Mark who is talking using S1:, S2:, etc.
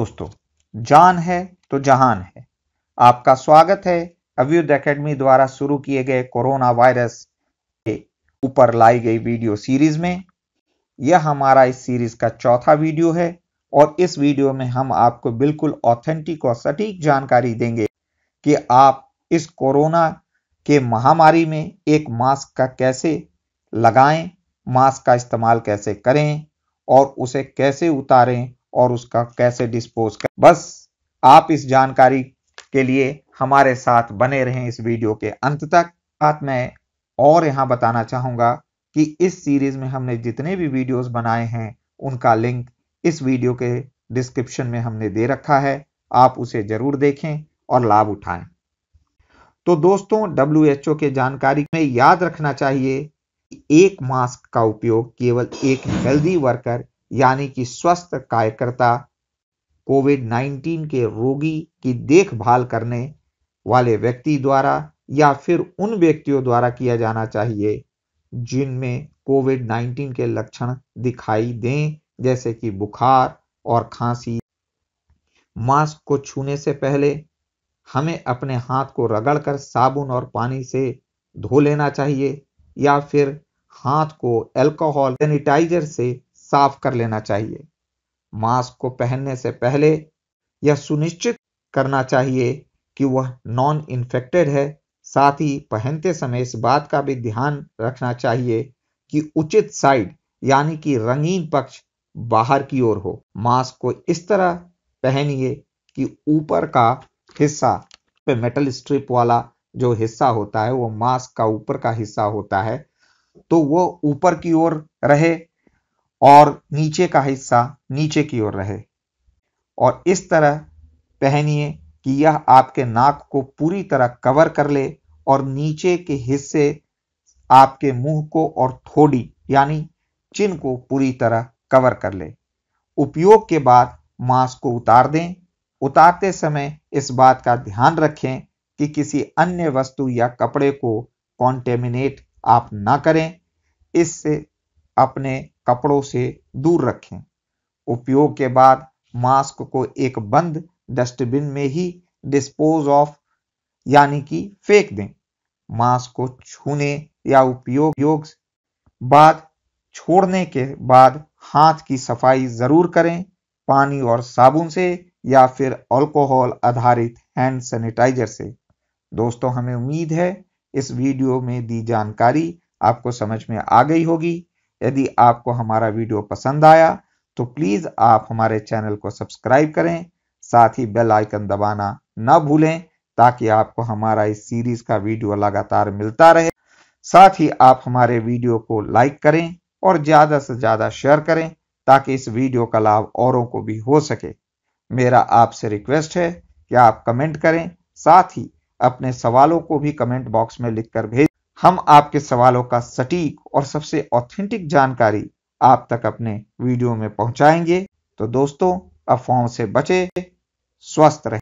S1: दोस्तों जान है तो जहान है आपका स्वागत है अव्युद्ध एकेडमी द्वारा शुरू किए गए कोरोना वायरस के ऊपर लाई गई वीडियो सीरीज में यह हमारा इस सीरीज का चौथा वीडियो है और इस वीडियो में हम आपको बिल्कुल ऑथेंटिक और सटीक जानकारी देंगे कि आप इस कोरोना के महामारी में एक मास्क का कैसे लगाएं मास्क का इस्तेमाल कैसे करें और उसे कैसे उतारें और उसका कैसे डिस्पोज कर बस आप इस जानकारी के लिए हमारे साथ बने रहें इस वीडियो के अंत तक साथ मैं और यहां बताना चाहूंगा कि इस सीरीज में हमने जितने भी वीडियोस बनाए हैं उनका लिंक इस वीडियो के डिस्क्रिप्शन में हमने दे रखा है आप उसे जरूर देखें और लाभ उठाएं तो दोस्तों डब्ल्यू के जानकारी में याद रखना चाहिए एक मास्क का उपयोग केवल एक हेल्दी वर्कर यानी कि स्वस्थ कार्यकर्ता कोविड 19 के रोगी की देखभाल करने वाले व्यक्ति द्वारा या फिर उन व्यक्तियों द्वारा किया जाना चाहिए जिनमें कोविड 19 के लक्षण दिखाई दें जैसे कि बुखार और खांसी मास्क को छूने से पहले हमें अपने हाथ को रगड़कर साबुन और पानी से धो लेना चाहिए या फिर हाथ को अल्कोहल सैनिटाइजर से साफ कर लेना चाहिए मास्क को पहनने से पहले यह सुनिश्चित करना चाहिए कि वह नॉन इन्फेक्टेड है साथ ही पहनते समय इस बात का भी ध्यान रखना चाहिए कि उचित साइड यानी कि रंगीन पक्ष बाहर की ओर हो मास्क को इस तरह पहनिए कि ऊपर का हिस्सा पे मेटल स्ट्रिप वाला जो हिस्सा होता है वो मास्क का ऊपर का हिस्सा होता है तो वो ऊपर की ओर रहे और नीचे का हिस्सा नीचे की ओर रहे और इस तरह पहनिए कि यह आपके नाक को पूरी तरह कवर कर ले और नीचे के हिस्से आपके मुंह को और थोड़ी यानी चिन को पूरी तरह कवर कर ले उपयोग के बाद मांस को उतार दें उतारते समय इस बात का ध्यान रखें कि किसी अन्य वस्तु या कपड़े को कॉन्टेमिनेट आप ना करें इससे अपने कपड़ों से दूर रखें उपयोग के बाद मास्क को एक बंद डस्टबिन में ही डिस्पोज ऑफ यानी कि फेंक दें मास्क को छूने या उपयोग योग बाद छोड़ने के बाद हाथ की सफाई जरूर करें पानी और साबुन से या फिर अल्कोहल आधारित हैंड सैनिटाइजर से दोस्तों हमें उम्मीद है इस वीडियो में दी जानकारी आपको समझ में आ गई होगी यदि आपको हमारा वीडियो पसंद आया तो प्लीज़ आप हमारे चैनल को सब्सक्राइब करें साथ ही बेल आइकन दबाना ना भूलें ताकि आपको हमारा इस सीरीज़ का वीडियो लगातार मिलता रहे साथ ही आप हमारे वीडियो को लाइक करें और ज़्यादा से ज़्यादा शेयर करें ताकि इस वीडियो का लाभ औरों को भी हो सके मेरा आपसे रिक्वेस्ट है कि आप कमेंट करें साथ ही अपने सवालों को भी कमेंट बॉक्स में लिखकर भेज हम आपके सवालों का सटीक और सबसे ऑथेंटिक जानकारी आप तक अपने वीडियो में पहुंचाएंगे तो दोस्तों अफवाहों से बचे स्वस्थ रहें